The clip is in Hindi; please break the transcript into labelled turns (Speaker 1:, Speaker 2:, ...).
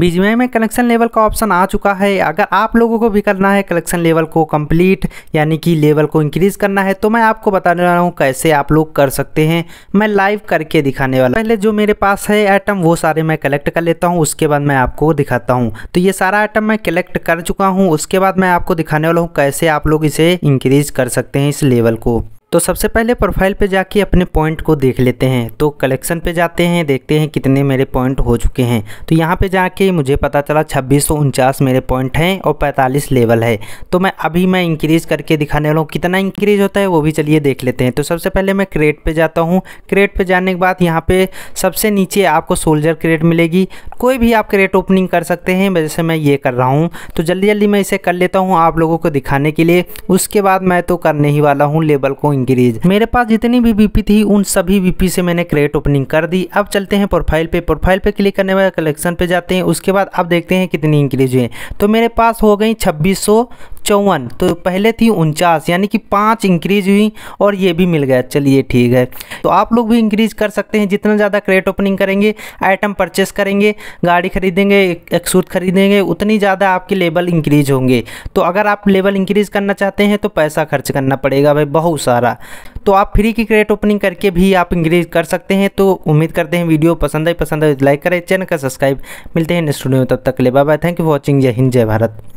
Speaker 1: बीजीएमआई में कलेक्शन लेवल का ऑप्शन आ चुका है अगर आप लोगों को भी करना है कलेक्शन लेवल को कंप्लीट यानी कि लेवल को इंक्रीज करना है तो मैं आपको बताने वाला हूँ कैसे आप लोग कर सकते हैं मैं लाइव करके दिखाने वाला पहले जो मेरे पास है आइटम वो सारे मैं कलेक्ट कर लेता हूँ उसके बाद मैं आपको दिखाता हूँ तो ये सारा आइटम मैं कलेक्ट कर चुका हूँ उसके बाद मैं आपको दिखाने वाला हूँ कैसे आप लोग इसे इंक्रीज कर सकते हैं इस लेवल को तो सबसे पहले प्रोफाइल पे जाके अपने पॉइंट को देख लेते हैं तो कलेक्शन पे जाते हैं देखते हैं कितने मेरे पॉइंट हो चुके हैं तो यहाँ पे जाके मुझे पता चला छब्बीस मेरे पॉइंट हैं और 45 लेवल है तो मैं अभी मैं इंक्रीज़ करके दिखाने वाला हूँ कितना इंक्रीज़ होता है वो भी चलिए देख लेते हैं तो सबसे पहले मैं क्रेट पर जाता हूँ क्रेट पर जाने के बाद यहाँ पर सबसे नीचे आपको सोल्जर क्रेट मिलेगी कोई भी आप क्रेट ओपनिंग कर सकते हैं जैसे मैं ये कर रहा हूँ तो जल्दी जल्दी मैं इसे कर लेता हूँ आप लोगों को दिखाने के लिए उसके बाद मैं तो करने ही वाला हूँ लेबल को इंक्रीज मेरे पास जितनी भी बीपी थी उन सभी बीपी से मैंने क्रेट ओपनिंग कर दी अब चलते हैं प्रोफाइल पे प्रोफाइल पे क्लिक करने वाले कलेक्शन पे जाते हैं उसके बाद अब देखते हैं कितनी इंक्रीज हुई तो मेरे पास हो गई छब्बीस चौवन तो पहले थी उनचास यानी कि पाँच इंक्रीज हुई और ये भी मिल गया चलिए ठीक है तो आप लोग भी इंक्रीज कर सकते हैं जितना ज़्यादा क्रेट ओपनिंग करेंगे आइटम परचेस करेंगे गाड़ी खरीदेंगे एक्सूट खरीदेंगे उतनी ज़्यादा आपके लेवल इंक्रीज होंगे तो अगर आप लेवल इंक्रीज करना चाहते हैं तो पैसा खर्च करना पड़ेगा भाई बहुत सारा तो आप फ्री की क्रेट ओपनिंग करके भी आप इंक्रीज कर सकते हैं तो उम्मीद करते हैं वीडियो पसंद आई पसंद आए लाइक तो करें चैनल का सब्सक्राइब मिलते हैं नेक्स्ट वीडियो तब तक ले bye bye thank you for watching जय हिंद जय भारत